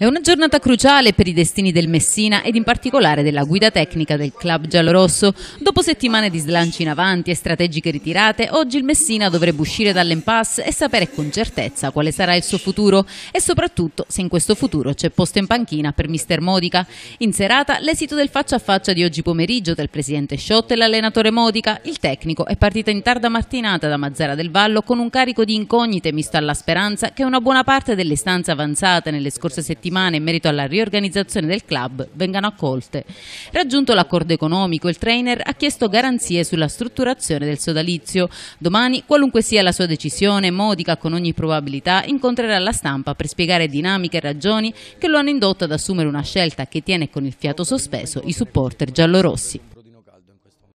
È una giornata cruciale per i destini del Messina ed in particolare della guida tecnica del club giallorosso. Dopo settimane di slanci in avanti e strategiche ritirate, oggi il Messina dovrebbe uscire dall'impasse e sapere con certezza quale sarà il suo futuro e soprattutto se in questo futuro c'è posto in panchina per mister Modica. In serata l'esito del faccia a faccia di oggi pomeriggio tra presidente Schott e l'allenatore Modica, il tecnico è partita in tarda mattinata da Mazzara del Vallo con un carico di incognite misto alla speranza che una buona parte delle istanze avanzate nelle scorse settimane settimane in merito alla riorganizzazione del club vengano accolte. Raggiunto l'accordo economico, il trainer ha chiesto garanzie sulla strutturazione del sodalizio. Domani, qualunque sia la sua decisione, Modica con ogni probabilità incontrerà la stampa per spiegare dinamiche e ragioni che lo hanno indotto ad assumere una scelta che tiene con il fiato sospeso i supporter giallorossi.